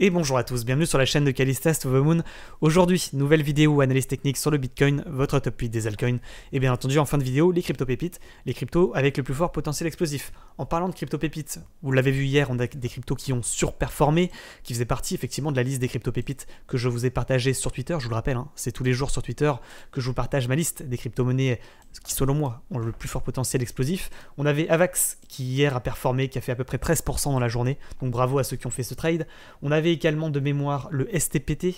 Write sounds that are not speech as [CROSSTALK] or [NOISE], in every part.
Et bonjour à tous, bienvenue sur la chaîne de Calistas to the Moon. Aujourd'hui, nouvelle vidéo analyse technique sur le Bitcoin, votre top 8 des altcoins, et bien entendu en fin de vidéo, les crypto-pépites, les cryptos avec le plus fort potentiel explosif. En parlant de crypto-pépites, vous l'avez vu hier, on a des cryptos qui ont surperformé, qui faisaient partie effectivement de la liste des crypto-pépites que je vous ai partagé sur Twitter, je vous le rappelle, hein, c'est tous les jours sur Twitter que je vous partage ma liste des crypto-monnaies qui selon moi ont le plus fort potentiel explosif. On avait Avax qui hier a performé, qui a fait à peu près 13% dans la journée, donc bravo à ceux qui ont fait ce trade. On avait également de mémoire le STPT,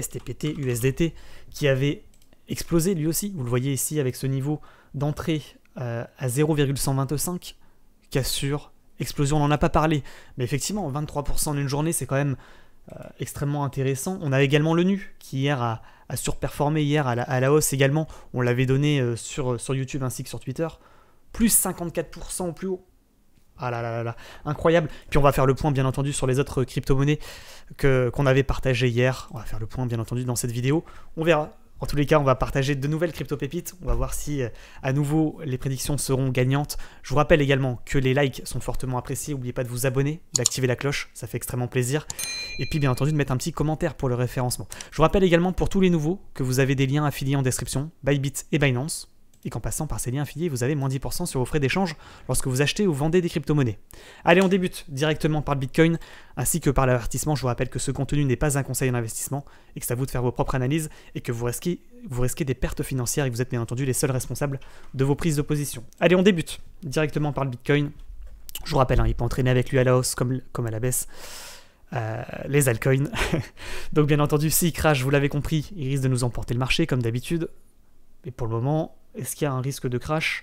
STPT USDT, qui avait explosé lui aussi. Vous le voyez ici avec ce niveau d'entrée euh, à 0,125, cassure, explosion, on n'en a pas parlé. Mais effectivement, 23% en une journée, c'est quand même euh, extrêmement intéressant. On a également le nu, qui hier a, surperformé, hier à la, hausse également. On l'avait donné euh, sur, sur YouTube ainsi que sur Twitter. Plus 54% au plus haut. Ah là là là là, incroyable. Puis on va faire le point bien entendu sur les autres crypto-monnaies qu'on avait partagées hier. On va faire le point bien entendu dans cette vidéo. On verra. En tous les cas, on va partager de nouvelles crypto-pépites. On va voir si euh, à nouveau les prédictions seront gagnantes. Je vous rappelle également que les likes sont fortement appréciés. N'oubliez pas de vous abonner, d'activer la cloche, ça fait extrêmement plaisir. Et puis bien entendu de mettre un petit commentaire pour le référencement. Je vous rappelle également pour tous les nouveaux que vous avez des liens affiliés en description, Bybit et Binance et qu'en passant par ces liens affiliés, vous avez moins 10% sur vos frais d'échange lorsque vous achetez ou vendez des crypto-monnaies. Allez, on débute directement par le Bitcoin, ainsi que par l'avertissement. Je vous rappelle que ce contenu n'est pas un conseil en investissement, et que c'est à vous de faire vos propres analyses, et que vous risquez, des pertes financières, et vous êtes bien entendu les seuls responsables de vos prises de position. Allez, on débute directement par le Bitcoin. Je vous rappelle, hein, il peut entraîner avec lui à la hausse comme, à la baisse. Euh, les altcoins. [LAUGHS] Donc bien entendu, s'il crash, vous l'avez compris, il risque de nous emporter le marché comme d'habitude. Mais pour le moment, est-ce qu'il y a un risque de crash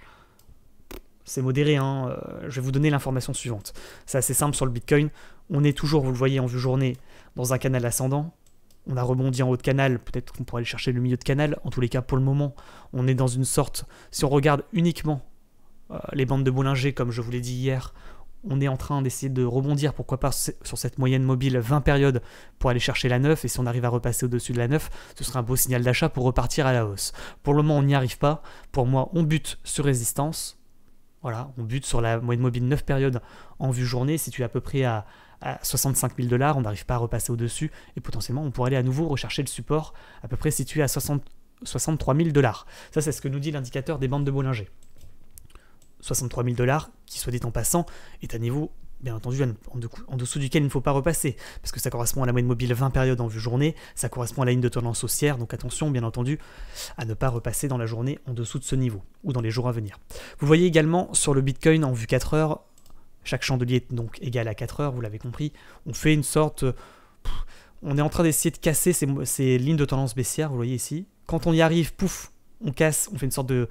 C'est modéré, hein euh, je vais vous donner l'information suivante. C'est assez simple sur le Bitcoin. On est toujours, vous le voyez en vue journée, dans un canal ascendant. On a rebondi en haut de canal, peut-être qu'on pourrait aller chercher le milieu de canal. En tous les cas, pour le moment, on est dans une sorte, si on regarde uniquement euh, les bandes de Bollinger, comme je vous l'ai dit hier, on est en train d'essayer de rebondir, pourquoi pas, sur cette moyenne mobile 20 périodes pour aller chercher la 9, et si on arrive à repasser au-dessus de la 9, ce sera un beau signal d'achat pour repartir à la hausse. Pour le moment, on n'y arrive pas. Pour moi, on bute sur résistance. Voilà, on bute sur la moyenne mobile 9 périodes en vue journée, située à peu près à, 65 000 dollars, on n'arrive pas à repasser au-dessus, et potentiellement, on pourrait aller à nouveau rechercher le support à peu près situé à 63 000 dollars. Ça, c'est ce que nous dit l'indicateur des bandes de Bollinger. 63 000 dollars, qui soit dit en passant, est un niveau bien entendu en dessous duquel il ne faut pas repasser, parce que ça correspond à la moyenne mobile 20 périodes en vue journée, ça correspond à la ligne de tendance haussière, donc attention bien entendu à ne pas repasser dans la journée en dessous de ce niveau, ou dans les jours à venir. Vous voyez également sur le Bitcoin en vue 4 heures, chaque chandelier est donc égal à 4 heures, vous l'avez compris, on fait une sorte... on est en train d'essayer de casser ces, ces lignes de tendance baissière, vous voyez ici. Quand on y arrive, pouf, on casse, on fait une sorte de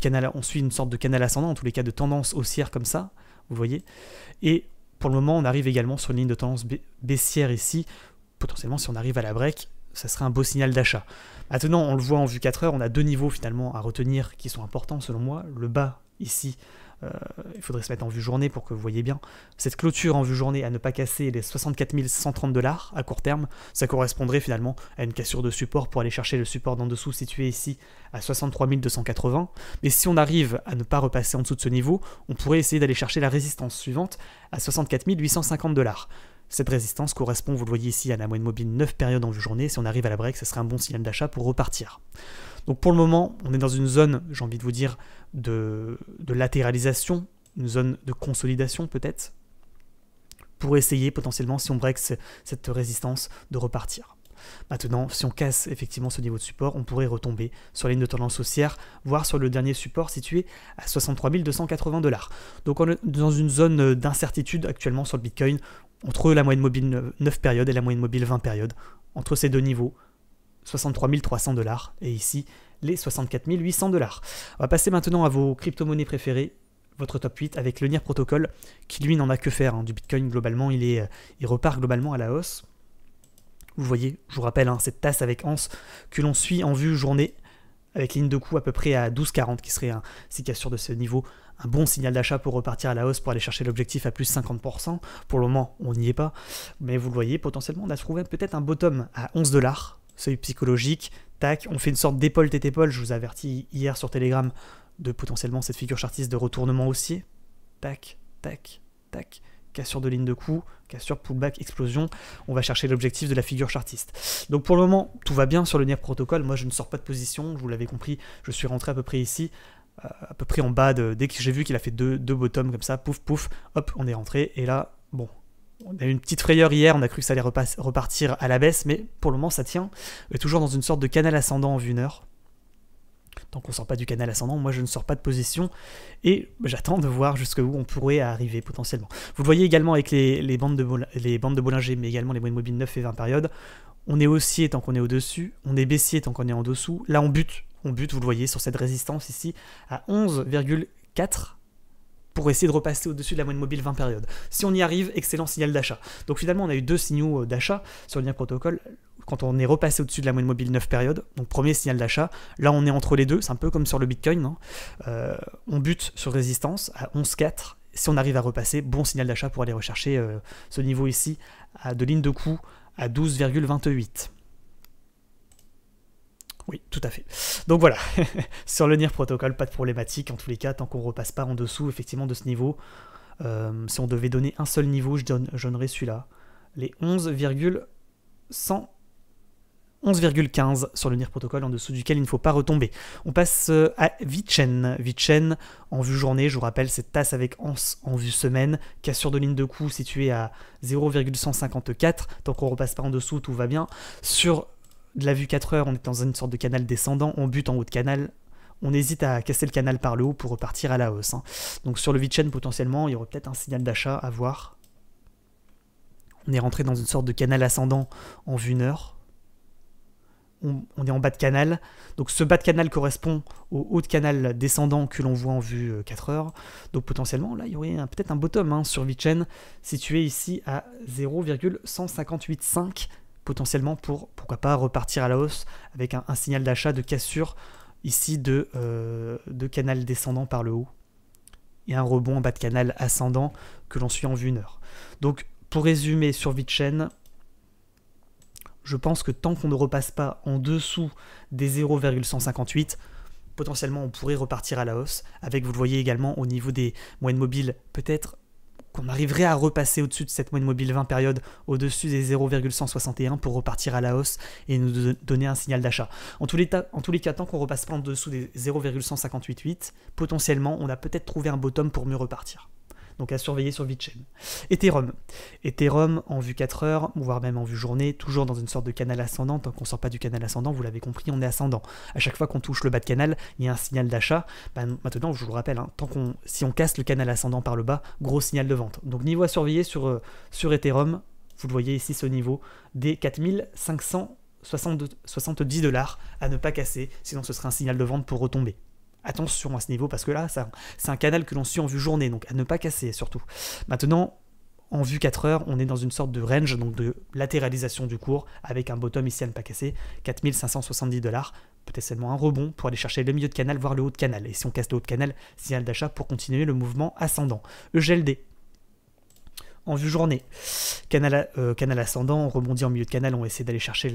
canal, on suit une sorte de canal ascendant, en tous les cas de tendance haussière comme ça, vous voyez. Et pour le moment, on arrive également sur une ligne de tendance baissière ici. Potentiellement, si on arrive à la break, ça serait un beau signal d'achat. Maintenant, on le voit en vue 4 heures, on a deux niveaux finalement à retenir qui sont importants selon moi. Le bas ici euh, il faudrait se mettre en vue journée pour que vous voyez bien. Cette clôture en vue journée à ne pas casser les 64 130 dollars à court terme, ça correspondrait finalement à une cassure de support pour aller chercher le support d'en dessous situé ici à 63 280. Mais si on arrive à ne pas repasser en dessous de ce niveau, on pourrait essayer d'aller chercher la résistance suivante à 64 850 dollars. Cette résistance correspond, vous le voyez ici, à la moyenne mobile 9 périodes en vue journée. Si on arrive à la break, ce serait un bon signal d'achat pour repartir. Donc pour le moment, on est dans une zone, j'ai envie de vous dire, de, latéralisation, une zone de consolidation peut-être, pour essayer potentiellement, si on break cette résistance, de repartir. Maintenant, si on casse effectivement ce niveau de support, on pourrait retomber sur la ligne de tendance haussière, voire sur le dernier support situé à 63 280 dollars. Donc on est dans une zone d'incertitude actuellement sur le Bitcoin, entre la moyenne mobile 9 périodes et la moyenne mobile 20 périodes, entre ces deux niveaux, 63 300 dollars et ici les 64 800 dollars. On va passer maintenant à vos crypto-monnaies préférées votre top 8 avec le NIR Protocol qui lui n'en a que faire hein, du Bitcoin globalement il est euh, il repart globalement à la hausse vous voyez je vous rappelle hein, cette tasse avec Anse que l'on suit en vue journée avec ligne de coût à peu près à 12,40 qui serait un, si sûr de ce niveau un bon signal d'achat pour repartir à la hausse pour aller chercher l'objectif à plus 50%. Pour le moment, on n'y est pas, mais vous le voyez, potentiellement, on a trouvé peut-être un bottom à 11 dollars seuil psychologique, tac, on fait une sorte d'épaule tête épaule, je vous avertis hier sur Telegram de potentiellement cette figure chartiste de retournement aussi, tac, tac, tac, cassure de ligne de coup, cassure, pullback, explosion, on va chercher l'objectif de la figure chartiste. Donc pour le moment, tout va bien sur le NIR protocole, moi je ne sors pas de position, vous l'avez compris, je suis rentré à peu près ici, euh, à peu près en bas, dès que j'ai vu qu'il a fait deux, deux bottoms comme ça, pouf pouf, hop, on est rentré, et là, bon, on a eu une petite frayeur hier, on a cru que ça allait repartir à la baisse, mais pour le moment ça tient. Euh, toujours dans une sorte de canal ascendant en vue heure. Tant qu'on ne sort pas du canal ascendant, moi je ne sors pas de position et j'attends de voir jusqu'où on pourrait arriver potentiellement. Vous le voyez également avec les, bandes, de les bandes de Bollinger, mais également les moyennes mobiles 9 et 20 périodes. On est haussier tant qu'on est au-dessus, on est baissier tant qu'on est en dessous. Là on bute, on bute, vous le voyez, sur cette résistance ici à 11,4 pour essayer de repasser au-dessus de la moyenne mobile 20 périodes. Si on y arrive, excellent signal d'achat. Donc finalement, on a eu deux signaux euh, d'achat sur le lien protocole quand on est repassé au-dessus de la moyenne mobile 9 périodes, donc premier signal d'achat, là on est entre les deux, c'est un peu comme sur le Bitcoin, hein. euh, on bute sur résistance à 11,4, si on arrive à repasser, bon signal d'achat pour aller rechercher euh, ce niveau ici de ligne de coût à 12,28. Oui, tout à fait. Donc voilà, [LAUGHS] sur le NIR protocole, pas de problématique en tous les cas, tant qu'on repasse pas en dessous effectivement de ce niveau. Euh, si on devait donner un seul niveau, je, donne, donnerais celui-là. Les 11,100. 11,15 sur le NIR protocole en dessous duquel il ne faut pas retomber. On passe euh, à Vichen. Vichen, en vue journée, je vous rappelle, cette tasse avec ans en vue semaine, cassure de ligne de coup située à 0,154, tant qu'on repasse pas en dessous, tout va bien. Sur de la vue 4 heures, on est dans une sorte de canal descendant, on bute en haut de canal, on hésite à casser le canal par le haut pour repartir à la hausse. Hein. Donc sur le V-chain, potentiellement, il y aurait peut-être un signal d'achat à voir. On est rentré dans une sorte de canal ascendant en vue 1 On, on est en bas de canal. Donc ce bas de canal correspond au haut de canal descendant que l'on voit en vue 4 euh, heures. Donc potentiellement, là, il y aurait peut-être un bottom hein, sur chain situé ici à 0,1585 potentiellement pour, pourquoi pas, repartir à la hausse avec un, signal d'achat de cassure ici de, euh, de, canal descendant par le haut et un rebond en bas de canal ascendant que l'on suit en vue une heure. Donc pour résumer sur VidChain, je pense que tant qu'on ne repasse pas en dessous des 0,158, potentiellement on pourrait repartir à la hausse, avec vous le voyez également au niveau des moyennes mobiles peut-être qu'on arriverait à repasser au-dessus de cette moyenne mobile 20 période au-dessus des 0,161 pour repartir à la hausse et nous donner un signal d'achat. En, tous les en tous les cas, tant qu'on repasse pas en dessous des 0,1588, potentiellement, on a peut-être trouvé un bottom pour mieux repartir donc à surveiller sur Vitchain. Ethereum. Ethereum en vue 4 heures, voire même en vue journée, toujours dans une sorte de canal ascendant. Tant qu'on ne sort pas du canal ascendant, vous l'avez compris, on est ascendant. À chaque fois qu'on touche le bas de canal, il y a un signal d'achat. Bah, maintenant, je vous le rappelle, hein, tant qu'on, si on casse le canal ascendant par le bas, gros signal de vente. Donc niveau à surveiller sur, euh, sur Ethereum, vous le voyez ici ce niveau des 4570 dollars à ne pas casser, sinon ce serait un signal de vente pour retomber attention à ce niveau parce que là, c'est un canal que l'on suit en vue journée, donc à ne pas casser surtout. Maintenant, en vue 4 heures, on est dans une sorte de range, donc de latéralisation du cours, avec un bottom ici à ne pas casser, 4570 dollars, peut-être seulement un rebond pour aller chercher le milieu de canal, voire le haut de canal. Et si on casse le haut de canal, signal d'achat pour continuer le mouvement ascendant. EGLD, en vue journée. Canal, euh, ascendant, on rebondit en milieu de canal, on essaie d'aller chercher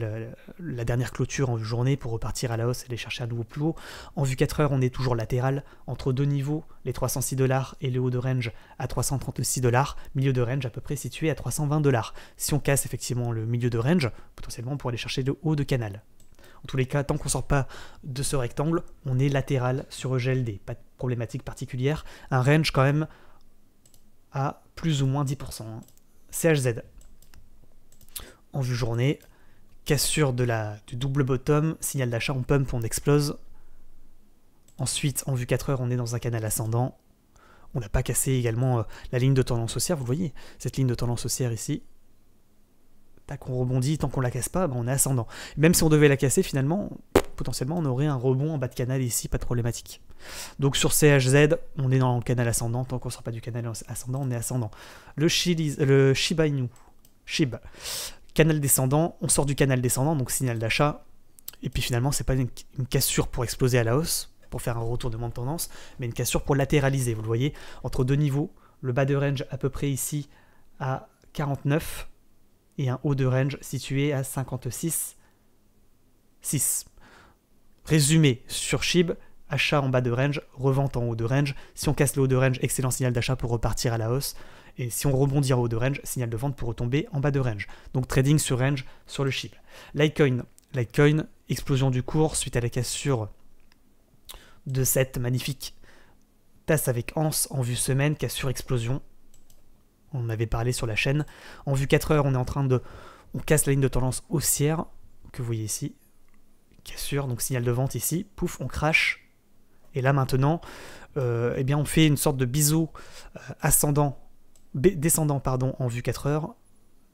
la dernière clôture en vue journée pour repartir à la hausse et aller chercher un nouveau plus haut. En vue 4 heures, on est toujours latéral entre deux niveaux, les 306 dollars et le haut de range à 336 dollars, milieu de range à peu près situé à 320 dollars. Si on casse effectivement le milieu de range, potentiellement on pourrait aller chercher le haut de canal. En tous les cas, tant qu'on sort pas de ce rectangle, on est latéral sur EGLD, pas de problématique particulière. Un range quand même à plus ou moins 10%. CHZ. Hein. En vue journée, cassure de la, du double bottom, signal d'achat, on pump, on explose. Ensuite, en vue 4 heures, on est dans un canal ascendant. On n'a pas cassé également euh, la ligne de tendance haussière, vous voyez, cette ligne de tendance haussière ici. Tac, qu'on rebondit, tant qu'on la casse pas, ben, on est ascendant. Même si on devait la casser, finalement, potentiellement, on aurait un rebond en bas de canal ici, pas de problématique. Donc sur CHZ, on est dans le canal ascendant. Tant qu'on sort pas du canal ascendant, on est ascendant. Le, Shiba Inu, Shiba, canal descendant, on sort du canal descendant, donc signal d'achat. Et puis finalement, c'est pas une, cassure pour exploser à la hausse, pour faire un retour de tendance, mais une cassure pour latéraliser. Vous le voyez, entre deux niveaux, le bas de range à peu près ici à 49 et un haut de range situé à 56, 6. Résumé sur SHIB, achat en bas de range, revente en haut de range. Si on casse le haut de range, excellent signal d'achat pour repartir à la hausse. Et si on rebondit en haut de range, signal de vente pour retomber en bas de range. Donc trading sur range sur le chip. Litecoin, Litecoin, explosion du cours suite à la cassure de cette magnifique tasse avec anse en vue semaine, cassure explosion. On en avait parlé sur la chaîne. En vue 4 heures, on est en train de. On casse la ligne de tendance haussière que vous voyez ici. Cassure, donc signal de vente ici. Pouf, on crache et là maintenant, euh, eh bien, on fait une sorte de bisou euh, ascendant, descendant pardon, en vue 4 heures.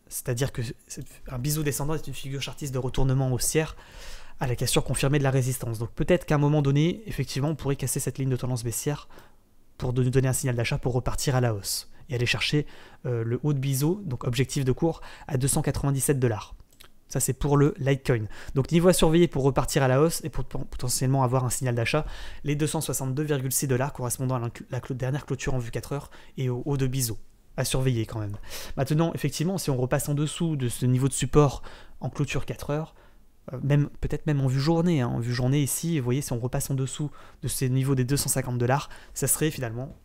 C'est-à-dire que un biseau descendant est une figure chartiste de retournement haussière à la cassure confirmée de la résistance. Donc peut-être qu'à un moment donné, effectivement, on pourrait casser cette ligne de tendance baissière pour nous donner un signal d'achat pour repartir à la hausse et aller chercher euh, le haut de biseau, donc objectif de cours, à 297 dollars. Ça, c'est pour le Litecoin. Donc, niveau à surveiller pour repartir à la hausse et pour potentiellement avoir un signal d'achat, les 262,6 dollars correspondant à la dernière clôture en vue 4 heures et au haut de biseau. À surveiller quand même. Maintenant, effectivement, si on repasse en dessous de ce niveau de support en clôture 4 heures, euh, même peut-être même en vue journée, hein. en vue journée ici, vous voyez, si on repasse en dessous de ces niveaux des 250 dollars, ça serait finalement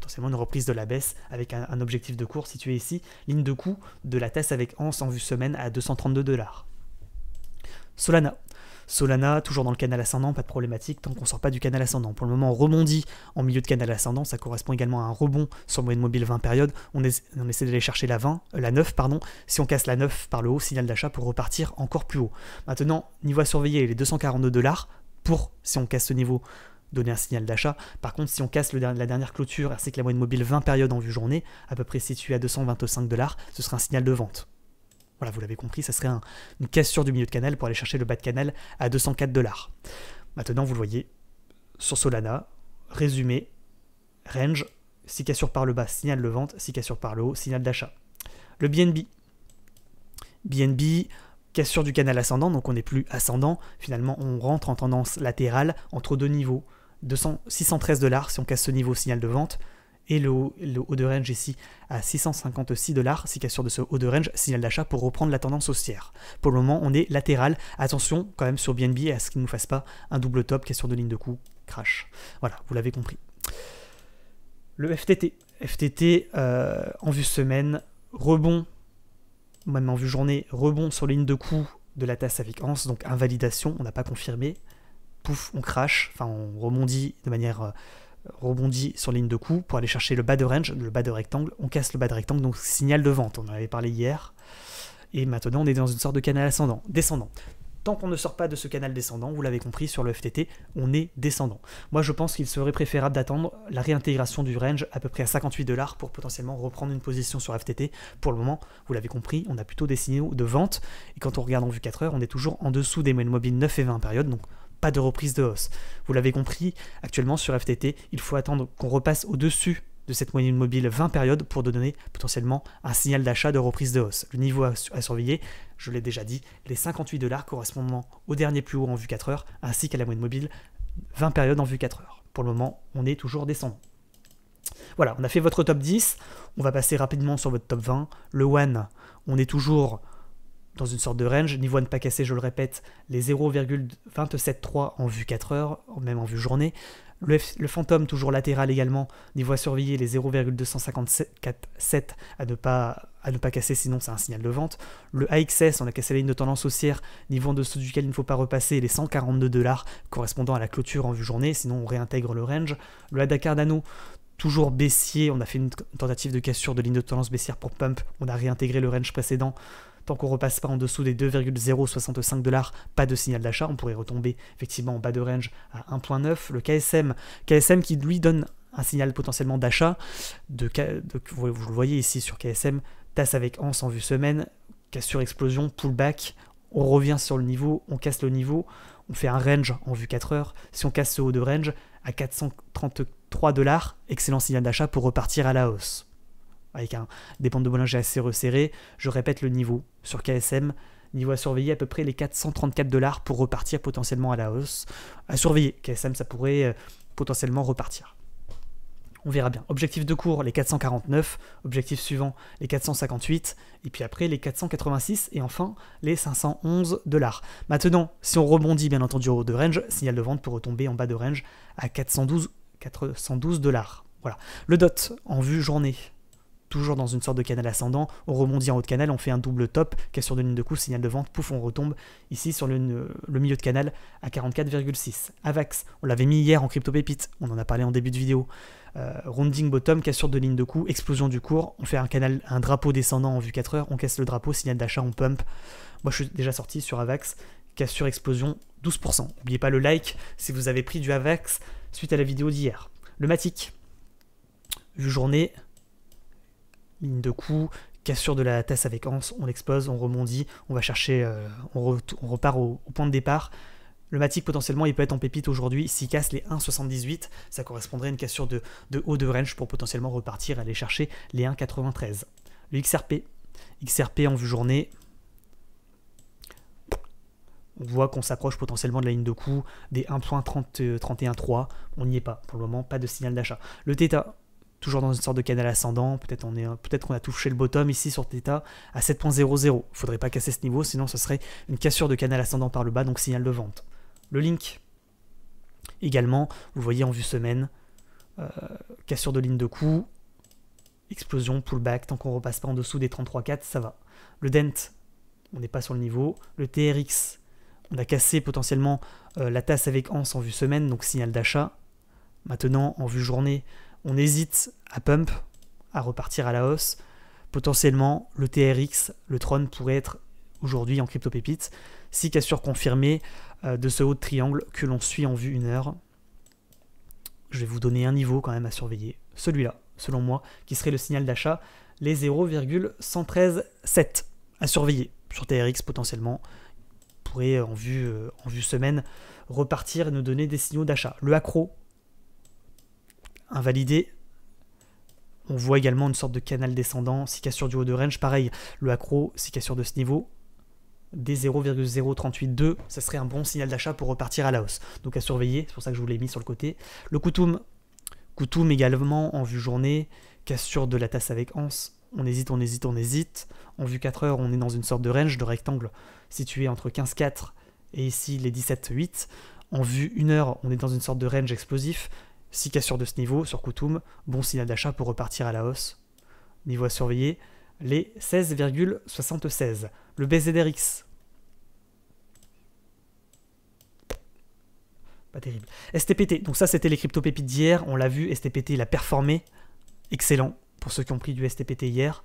potentiellement une reprise de la baisse avec un, objectif de cours situé ici, ligne de coût de la test avec ANS en vue semaine à 232 dollars. Solana. Solana, toujours dans le canal ascendant, pas de problématique tant qu'on ne sort pas du canal ascendant. Pour le moment, on rebondit en milieu de canal ascendant, ça correspond également à un rebond sur moyenne mobile 20 périodes. On, essaie d'aller chercher la 20, euh, la 9, pardon. Si on casse la 9 par le haut, signal d'achat pour repartir encore plus haut. Maintenant, niveau à surveiller, les 242 dollars pour si on casse ce niveau donner un signal d'achat. Par contre, si on casse la dernière clôture, c'est que la moyenne mobile 20 périodes en vue journée, à peu près située à 225 dollars, ce serait un signal de vente. Voilà, vous l'avez compris, ça serait une cassure du milieu de canal pour aller chercher le bas de canal à 204 dollars. Maintenant, vous le voyez, sur Solana, résumé, range, si cassure par le bas, signal de vente, si cassure par le haut, signal d'achat. Le BNB. BNB, cassure du canal ascendant, donc on n'est plus ascendant, finalement on rentre en tendance latérale entre deux niveaux. 200, 613 dollars si on casse ce niveau signal de vente. Et le, haut de range ici à 656 dollars, si cassure de ce haut de range, signal d'achat pour reprendre la tendance haussière. Pour le moment, on est latéral. Attention quand même sur BNB à ce qu'il ne nous fasse pas un double top, cassure de ligne de coup, crash. Voilà, vous l'avez compris. Le FTT. FTT euh, en vue semaine, rebond, même en vue journée, rebond sur ligne de coup de la tasse à ans donc invalidation, on n'a pas confirmé pouf, on crache, enfin on rebondit de manière rebondie euh, rebondit sur ligne de coup pour aller chercher le bas de range, le bas de rectangle, on casse le bas de rectangle, donc signal de vente, on en avait parlé hier. Et maintenant on est dans une sorte de canal ascendant, descendant. Tant qu'on ne sort pas de ce canal descendant, vous l'avez compris sur le FTT, on est descendant. Moi je pense qu'il serait préférable d'attendre la réintégration du range à peu près à 58 dollars pour potentiellement reprendre une position sur FTT. Pour le moment, vous l'avez compris, on a plutôt des signaux de vente et quand on regarde en vue 4 heures, on est toujours en dessous des moyennes mobiles 9 et 20 périodes, donc pas de reprise de hausse. Vous l'avez compris, actuellement sur FTT, il faut attendre qu'on repasse au-dessus de cette moyenne mobile 20 périodes pour donner potentiellement un signal d'achat de reprise de hausse. Le niveau à, surveiller, je l'ai déjà dit, les 58 dollars correspondant au dernier plus haut en vue 4 heures, ainsi qu'à la moyenne mobile 20 périodes en vue 4 heures. Pour le moment, on est toujours descendant. Voilà, on a fait votre top 10. On va passer rapidement sur votre top 20. Le one, on est toujours dans une sorte de range, niveau à ne pas casser, je le répète, les 0,273 en vue 4 heures, même en vue journée. Le, le fantôme, toujours latéral également, niveau à surveiller, les 0,257 à ne pas à ne pas casser, sinon c'est un signal de vente. Le AXS, on a cassé la ligne de tendance haussière, niveau en dessous duquel il ne faut pas repasser les 142 dollars correspondant à la clôture en vue journée, sinon on réintègre le range. Le ADA Cardano, toujours baissier, on a fait une tentative de cassure de ligne de tendance baissière pour pump, on a réintégré le range précédent tant qu'on repasse pas en dessous des 2,065 dollars, pas de signal d'achat, on pourrait retomber effectivement en bas de range à 1.9. Le KSM, KSM qui lui donne un signal potentiellement d'achat, de, vous le voyez ici sur KSM, tasse avec anse en vue semaine, cassure explosion, pullback, on revient sur le niveau, on casse le niveau, on fait un range en vue 4 heures, si on casse ce haut de range à 433 dollars, excellent signal d'achat pour repartir à la hausse avec un, des bandes de Bollinger assez resserrées. Je répète le niveau sur KSM, niveau à surveiller à peu près les 434 dollars pour repartir potentiellement à la hausse. À surveiller, KSM ça pourrait euh, potentiellement repartir. On verra bien. Objectif de cours, les 449. Objectif suivant, les 458. Et puis après, les 486. Et enfin, les 511 dollars. Maintenant, si on rebondit bien entendu au haut de range, signal de vente pour retomber en bas de range à 412 dollars. voilà. Le DOT en vue journée toujours dans une sorte de canal ascendant, on rebondit en haut de canal, on fait un double top, cassure de ligne de coup, signal de vente, pouf, on retombe ici sur le, euh, milieu de canal à 44,6. AVAX, on l'avait mis hier en crypto pépite, on en a parlé en début de vidéo. Euh, rounding bottom, cassure de ligne de coup, explosion du cours, on fait un canal, un drapeau descendant en vue 4 heures, on casse le drapeau, signal d'achat, on pump. Moi je suis déjà sorti sur AVAX, cassure explosion 12%. N'oubliez pas le like si vous avez pris du AVAX suite à la vidéo d'hier. Le Matic, vue journée, ligne de coup, cassure de la tasse avec anse, on l'expose, on rebondit, on va chercher, euh, on, repart au, point de départ. Le Matic, potentiellement, il peut être en pépite aujourd'hui. S'il casse les 1,78, ça correspondrait à une cassure de, haut de range pour potentiellement repartir aller chercher les 1,93. Le XRP, XRP en vue journée. On voit qu'on s'approche potentiellement de la ligne de coup des 1.31.3. Euh, on n'y est pas pour le moment, pas de signal d'achat. Le Theta, toujours dans une sorte de canal ascendant. Peut-être on est, peut-être qu'on a touché le bottom ici sur Theta à 7.00. Il Faudrait pas casser ce niveau, sinon ce serait une cassure de canal ascendant par le bas, donc signal de vente. Le link également, vous voyez en vue semaine, euh, cassure de ligne de coup, explosion, pullback, tant qu'on repasse pas en dessous des 33.4, ça va. Le dent, on n'est pas sur le niveau. Le TRX, on a cassé potentiellement euh, la tasse avec anse en vue semaine, donc signal d'achat. Maintenant, en vue journée, on hésite à pump, à repartir à la hausse. Potentiellement, le TRX, le trône pourrait être aujourd'hui en crypto pépite. Si cassure confirmée euh, de ce haut triangle que l'on suit en vue une heure, je vais vous donner un niveau quand même à surveiller. Celui-là, selon moi, qui serait le signal d'achat, les 0,1137 à surveiller sur TRX potentiellement pourrait euh, en vue, euh, en vue semaine repartir et nous donner des signaux d'achat. Le accro invalidé. On voit également une sorte de canal descendant, cassure du haut de range, pareil, le accro, cassure de ce niveau, des 0,0382, ça serait un bon signal d'achat pour repartir à la hausse. Donc à surveiller, c'est pour ça que je vous l'ai mis sur le côté. Le coutume Koutoum également en vue journée, cassure de la tasse avec Anse, on hésite, on hésite, on hésite. En vue 4 heures, on est dans une sorte de range, de rectangle situé entre 15,4 et ici les 17,8. En vue 1 heure, on est dans une sorte de range explosif, 6 cassures de ce niveau sur Kutum. bon signal d'achat pour repartir à la hausse. Niveau à surveiller, les 16,76. Le BZRX. Pas terrible. STPT, donc ça c'était les crypto-pépites d'hier, on l'a vu, STPT il a performé. Excellent pour ceux qui ont pris du STPT hier.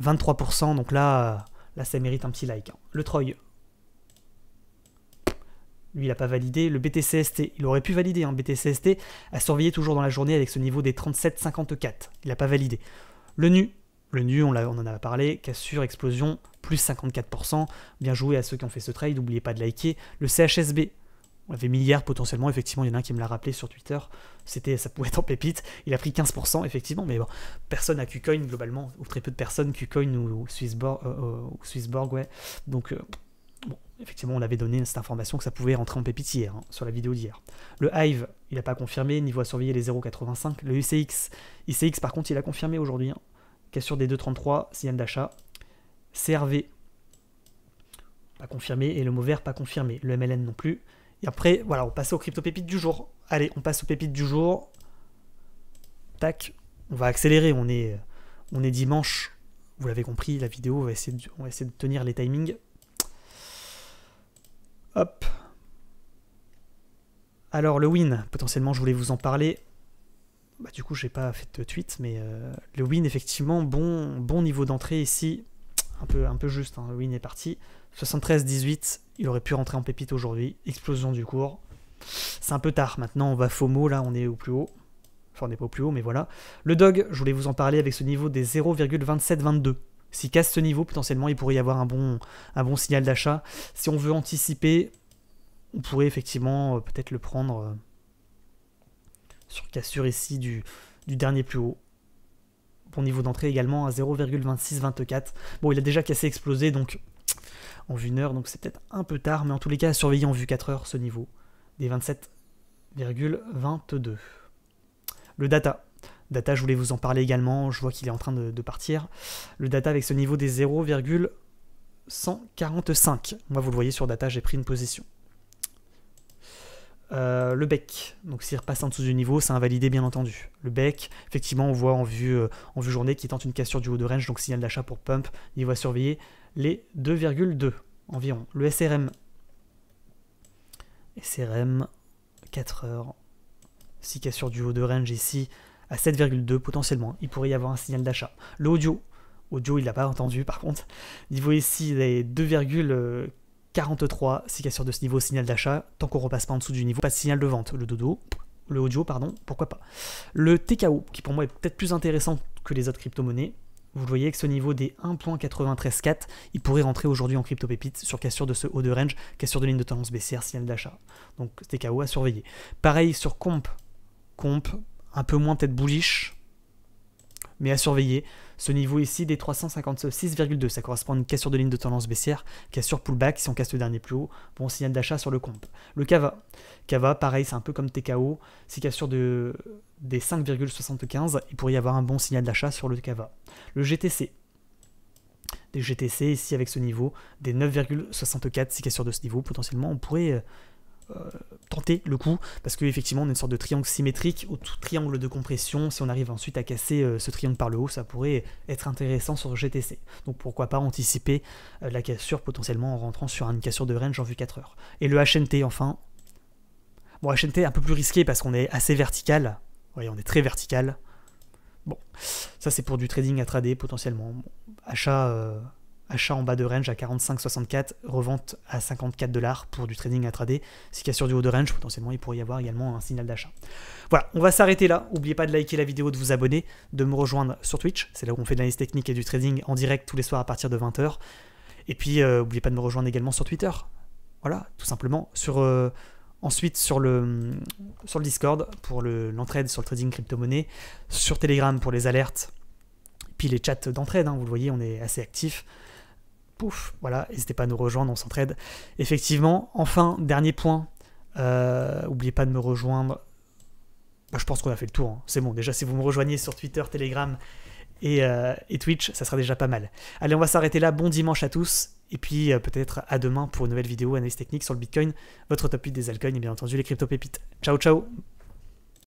23%, donc là, là ça mérite un petit like. Hein. Le Troy, lui il n'a pas validé. Le BTCST, il aurait pu valider, un hein. BTCST à surveiller toujours dans la journée avec ce niveau des 37,54. Il n'a pas validé. Le NU, le NU, on, on en a parlé, cassure, explosion, plus 54%. Bien joué à ceux qui ont fait ce trade, n'oubliez pas de liker. Le CHSB, on avait mis potentiellement, effectivement, il y en a un qui me l'a rappelé sur Twitter, c'était, ça pouvait être en pépite, il a pris 15% effectivement, mais bon, personne à KuCoin globalement, ou très peu de personnes, KuCoin ou, ou Swissborg, euh, euh, ou ouais, donc euh, effectivement, on avait donné cette information que ça pouvait rentrer en pépite hier, hein, sur la vidéo d'hier. Le Hive, il n'a pas confirmé, niveau à surveiller les 0,85. Le UCX, ICX par contre, il a confirmé aujourd'hui, hein, cassure des 2,33, signal d'achat. CRV, pas confirmé, et le mot vert, pas confirmé. Le MLN non plus. Et après, voilà, on passe au crypto pépite du jour. Allez, on passe au pépites du jour. Tac, on va accélérer, on est, on est dimanche. Vous l'avez compris, la vidéo, va essayer on va essayer de tenir les timings. Hop. Alors le win, potentiellement je voulais vous en parler. Bah, du coup j'ai pas fait de tweet, mais euh, le win effectivement, bon, bon niveau d'entrée ici. Un peu, un peu juste, hein. le win est parti. 73-18, il aurait pu rentrer en pépite aujourd'hui. Explosion du cours. C'est un peu tard maintenant, on va FOMO, là on est au plus haut. Enfin on n'est pas au plus haut, mais voilà. Le dog, je voulais vous en parler avec ce niveau des 22 s'il casse ce niveau, potentiellement, il pourrait y avoir un bon, un bon signal d'achat. Si on veut anticiper, on pourrait effectivement euh, peut-être le prendre euh, sur cassure ici du, du dernier plus haut. Bon niveau d'entrée également à 0,2624. Bon, il a déjà cassé explosé, donc en vue 1 heure, donc c'est peut-être un peu tard, mais en tous les cas, à en vue 4 heures ce niveau des 27,22. Le data. Data, je voulais vous en parler également, je vois qu'il est en train de, partir. Le Data avec ce niveau des 0,145. Moi, vous le voyez sur Data, j'ai pris une position. Euh, le bec, donc s'il repasse en dessous du niveau, c'est invalidé bien entendu. Le bec, effectivement, on voit en vue, euh, en vue journée qui tente une cassure du haut de range, donc signal d'achat pour pump, niveau à surveiller les 2,2 environ. Le SRM, SRM, 4 heures, 6 cassures du haut de range ici, à 7,2 potentiellement. Il pourrait y avoir un signal d'achat. l'audio audio, audio il l'a pas entendu par contre. Niveau ici, les 2,43. Si cassure de ce niveau, signal d'achat. Tant qu'on repasse pas en dessous du niveau, pas de signal de vente. Le dodo, le audio, pardon, pourquoi pas. Le TKO, qui pour moi est peut-être plus intéressant que les autres crypto-monnaies. Vous le voyez que ce niveau des 1.934, il pourrait rentrer aujourd'hui en crypto pépite sur cassure de ce haut de range, cassure de ligne de tendance baissière, signal d'achat. Donc TKO à surveiller. Pareil sur Comp. Comp, un peu moins peut-être bullish, mais à surveiller. Ce niveau ici des 356,2, ça correspond à une cassure de ligne de tendance baissière, cassure pullback, si on casse le dernier plus haut, bon signal d'achat sur le compte. Le cava, Kava pareil, c'est un peu comme TKO, si cassure de, des 5,75, il pourrait y avoir un bon signal d'achat sur le cava. Le GTC, des GTC ici avec ce niveau, des 9,64, si cassure de ce niveau, potentiellement on pourrait euh, euh, tenter le coup, parce qu'effectivement on a une sorte de triangle symétrique au triangle de compression, si on arrive ensuite à casser euh, ce triangle par le haut, ça pourrait être intéressant sur GTC. Donc pourquoi pas anticiper euh, la cassure potentiellement en rentrant sur une cassure de range en vue 4 heures. Et le HNT enfin. Bon HNT un peu plus risqué parce qu'on est assez vertical, voyez on est très vertical. Bon, ça c'est pour du trading à trader potentiellement. achat achat en bas de range à 45,64, revente à 54 dollars pour du trading à Si qu'il y a sur du haut de range, potentiellement il pourrait y avoir également un signal d'achat. Voilà, on va s'arrêter là. N'oubliez pas de liker la vidéo, de vous abonner, de me rejoindre sur Twitch. C'est là où on fait de l'analyse technique et du trading en direct tous les soirs à partir de 20h. Et puis, euh, n'oubliez pas de me rejoindre également sur Twitter. Voilà, tout simplement. Sur, euh, ensuite, sur le, sur le Discord pour l'entraide sur le trading crypto-monnaie. Sur Telegram pour les alertes. Puis les chats d'entraide, hein, vous le voyez, on est assez actifs pouf, voilà, n'hésitez pas à nous rejoindre, on s'entraide. Effectivement, enfin, dernier point, euh, oubliez pas de me rejoindre. Bah, je pense qu'on a fait le tour, hein. c'est bon. Déjà, si vous me rejoignez sur Twitter, Telegram euh, et, Twitch, ça sera déjà pas mal. Allez, on va s'arrêter là. Bon dimanche à tous. Et puis euh, peut-être à demain pour une nouvelle vidéo analyse technique sur le Bitcoin, votre top 8 des altcoins et bien entendu les crypto pépites. Ciao ciao